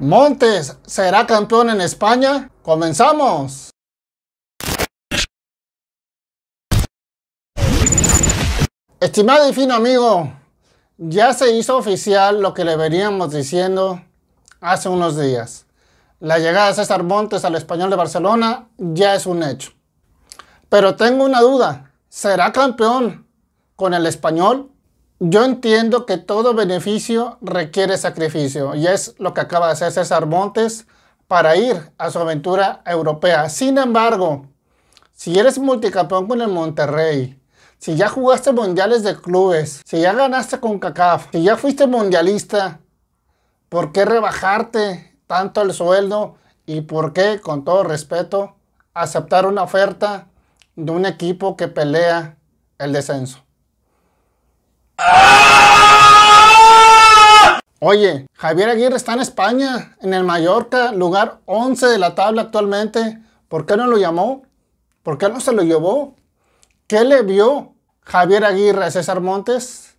Montes será campeón en España. ¡Comenzamos! Estimado y fino amigo, ya se hizo oficial lo que le veníamos diciendo hace unos días. La llegada de César Montes al español de Barcelona ya es un hecho. Pero tengo una duda. ¿Será campeón con el español? Yo entiendo que todo beneficio requiere sacrificio y es lo que acaba de hacer César Montes para ir a su aventura europea. Sin embargo, si eres multicampeón con el Monterrey, si ya jugaste mundiales de clubes, si ya ganaste con CACAF, si ya fuiste mundialista, ¿por qué rebajarte tanto el sueldo y por qué, con todo respeto, aceptar una oferta de un equipo que pelea el descenso? Oye, Javier Aguirre está en España, en el Mallorca, lugar 11 de la tabla actualmente. ¿Por qué no lo llamó? ¿Por qué no se lo llevó? ¿Qué le vio Javier Aguirre a César Montes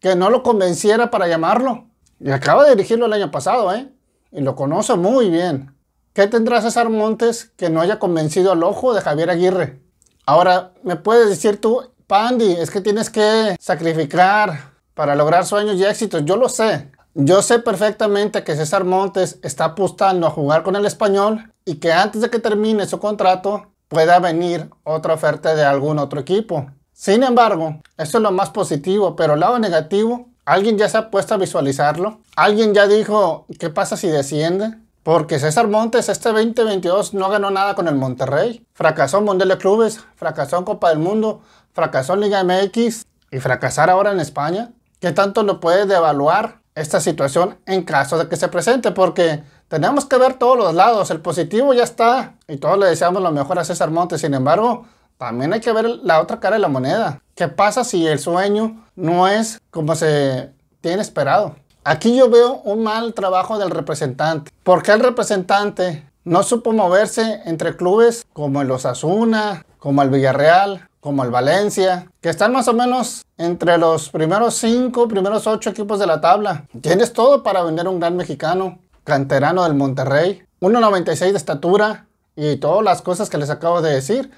que no lo convenciera para llamarlo? Y acaba de dirigirlo el año pasado, ¿eh? Y lo conoce muy bien. ¿Qué tendrá César Montes que no haya convencido al ojo de Javier Aguirre? Ahora, ¿me puedes decir tú Pandi, es que tienes que sacrificar para lograr sueños y éxitos. Yo lo sé. Yo sé perfectamente que César Montes está apostando a jugar con el español y que antes de que termine su contrato pueda venir otra oferta de algún otro equipo. Sin embargo, esto es lo más positivo, pero el lado negativo, alguien ya se ha puesto a visualizarlo. Alguien ya dijo, ¿qué pasa si desciende? Porque César Montes este 2022 no ganó nada con el Monterrey. Fracasó en Mundial Clubes, fracasó en Copa del Mundo, fracasó en Liga MX y fracasar ahora en España. ¿Qué tanto lo puede devaluar esta situación en caso de que se presente? Porque tenemos que ver todos los lados. El positivo ya está y todos le deseamos lo mejor a César Montes. Sin embargo, también hay que ver la otra cara de la moneda. ¿Qué pasa si el sueño no es como se tiene esperado? Aquí yo veo un mal trabajo del representante. Porque el representante no supo moverse entre clubes como el Osasuna, como el Villarreal, como el Valencia, que están más o menos entre los primeros cinco, primeros ocho equipos de la tabla. Tienes todo para vender un gran mexicano, canterano del Monterrey, 1.96 de estatura y todas las cosas que les acabo de decir.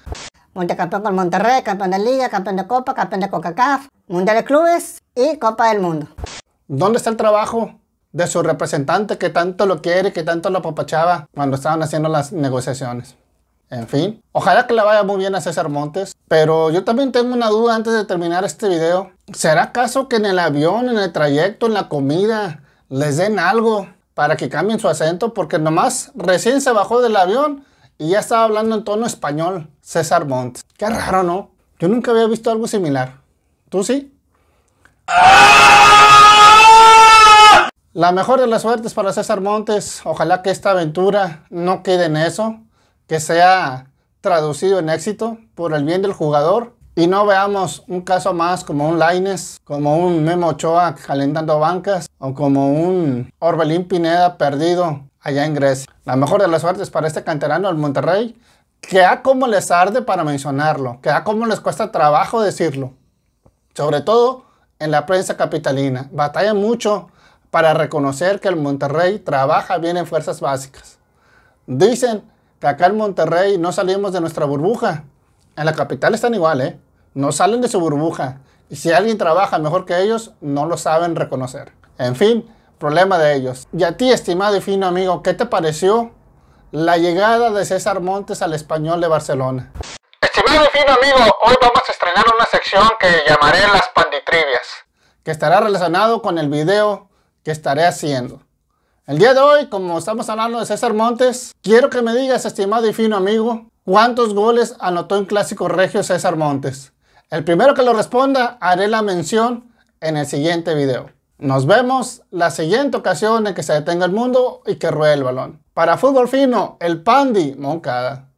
Montecampeón con Monterrey, campeón de Liga, campeón de Copa, campeón de Coca-Cola, Mundial de Clubes y Copa del Mundo. ¿Dónde está el trabajo de su representante que tanto lo quiere, que tanto lo apapachaba cuando estaban haciendo las negociaciones? En fin, ojalá que le vaya muy bien a César Montes, pero yo también tengo una duda antes de terminar este video. ¿Será acaso que en el avión, en el trayecto, en la comida, les den algo para que cambien su acento? Porque nomás recién se bajó del avión y ya estaba hablando en tono español César Montes. Qué raro, ¿no? Yo nunca había visto algo similar. ¿Tú sí? ¡Ah! La mejor de las suertes para César Montes. Ojalá que esta aventura no quede en eso, que sea traducido en éxito por el bien del jugador y no veamos un caso más como un Laines, como un Memo Ochoa calentando bancas o como un Orbelín Pineda perdido allá en Grecia. La mejor de las suertes para este canterano del Monterrey, que a como les arde para mencionarlo, que a como les cuesta trabajo decirlo, sobre todo en la prensa capitalina. Batalla mucho para reconocer que el Monterrey trabaja bien en fuerzas básicas. Dicen que acá en Monterrey no salimos de nuestra burbuja. En la capital están igual, ¿eh? No salen de su burbuja. Y si alguien trabaja mejor que ellos, no lo saben reconocer. En fin, problema de ellos. Y a ti, estimado y fino amigo, ¿qué te pareció la llegada de César Montes al español de Barcelona? Estimado y fino amigo, hoy vamos a estrenar una sección que llamaré las panditrivias. Que estará relacionado con el video que estaré haciendo. El día de hoy, como estamos hablando de César Montes, quiero que me digas, estimado y fino amigo, ¿cuántos goles anotó en Clásico Regio César Montes? El primero que lo responda haré la mención en el siguiente video. Nos vemos la siguiente ocasión en que se detenga el mundo y que ruede el balón. Para Fútbol Fino, el Pandi Moncada.